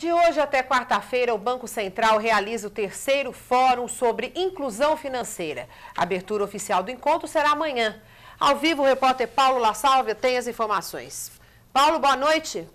De hoje até quarta-feira, o Banco Central realiza o terceiro Fórum sobre Inclusão Financeira. A abertura oficial do encontro será amanhã. Ao vivo, o repórter Paulo La Salve tem as informações. Paulo, boa noite.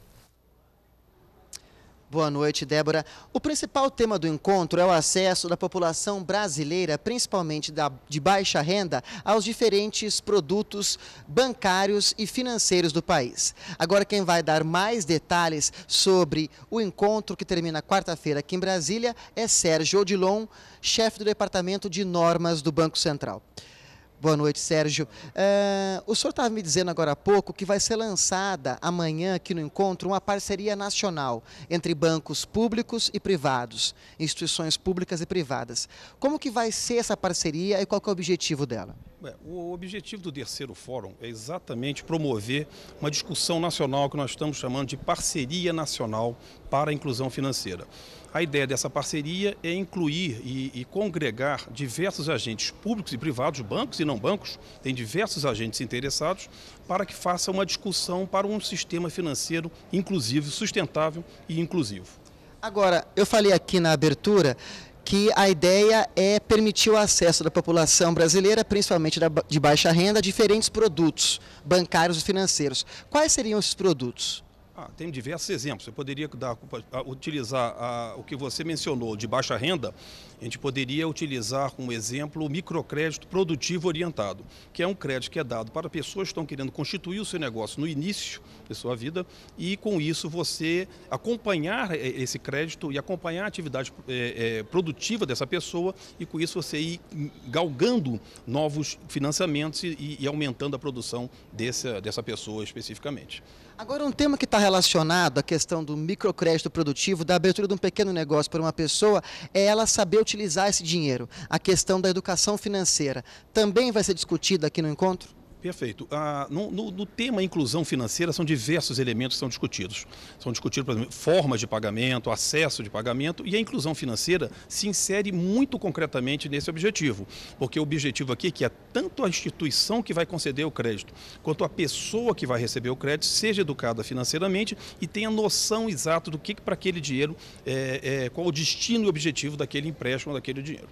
Boa noite, Débora. O principal tema do encontro é o acesso da população brasileira, principalmente da, de baixa renda, aos diferentes produtos bancários e financeiros do país. Agora, quem vai dar mais detalhes sobre o encontro que termina quarta-feira aqui em Brasília é Sérgio Odilon, chefe do Departamento de Normas do Banco Central. Boa noite, Sérgio. Uh, o senhor estava me dizendo agora há pouco que vai ser lançada amanhã aqui no encontro uma parceria nacional entre bancos públicos e privados, instituições públicas e privadas. Como que vai ser essa parceria e qual é o objetivo dela? O objetivo do terceiro fórum é exatamente promover uma discussão nacional que nós estamos chamando de parceria nacional para a inclusão financeira. A ideia dessa parceria é incluir e, e, congregar diversos agentes públicos e privados, bancos e não bancos, tem diversos agentes interessados, para que faça uma discussão para um sistema financeiro inclusivo, sustentável e inclusivo. Agora, eu falei aqui na abertura que a ideia é permitir o acesso da população brasileira, principalmente de baixa renda, a diferentes produtos bancários e financeiros. Quais seriam esses produtos? Ah, tem diversos exemplos. Eu poderia dar, utilizar a, o que você mencionou de baixa renda, a gente poderia utilizar como exemplo o microcrédito produtivo orientado, que é um crédito que é dado para pessoas que estão querendo constituir o seu negócio no início de sua vida e, com isso, você acompanhar é, esse crédito e acompanhar a atividade é, é, produtiva dessa pessoa e, com isso, você ir galgando novos financiamentos e, e aumentando a produção desse, dessa pessoa especificamente. Agora, um tema que está relacionado à questão do microcrédito produtivo, da abertura de um pequeno negócio para uma pessoa, é ela saber utilizar esse dinheiro. A questão da educação financeira também vai ser discutida aqui no encontro? Perfeito. Ah, no, no, no, tema inclusão financeira, são diversos elementos que são discutidos. São discutidos, por exemplo, formas de pagamento, acesso de pagamento, e a inclusão financeira se insere muito concretamente nesse objetivo. Porque o objetivo aqui é que é tanto a instituição que vai conceder o crédito, quanto a pessoa que vai receber o crédito, seja educada financeiramente e tenha noção exata do que, para aquele dinheiro, é, é, qual o destino e objetivo daquele empréstimo, daquele dinheiro.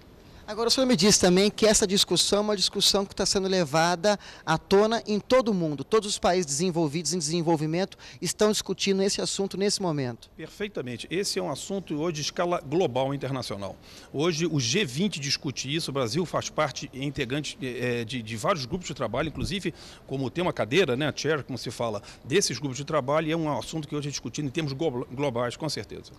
Agora, o senhor me diz também que essa discussão é uma discussão que está sendo levada à tona em todo o mundo. Todos os países desenvolvidos em desenvolvimento estão discutindo esse assunto nesse momento. Perfeitamente. Esse é um assunto hoje de escala global internacional. Hoje o G20 discute isso, o Brasil faz parte é integrante é, é, de, de, vários grupos de trabalho, inclusive como tem uma cadeira, né, a chair, como se fala, desses grupos de trabalho, e é um assunto que hoje é discutido em termos globais, com certeza.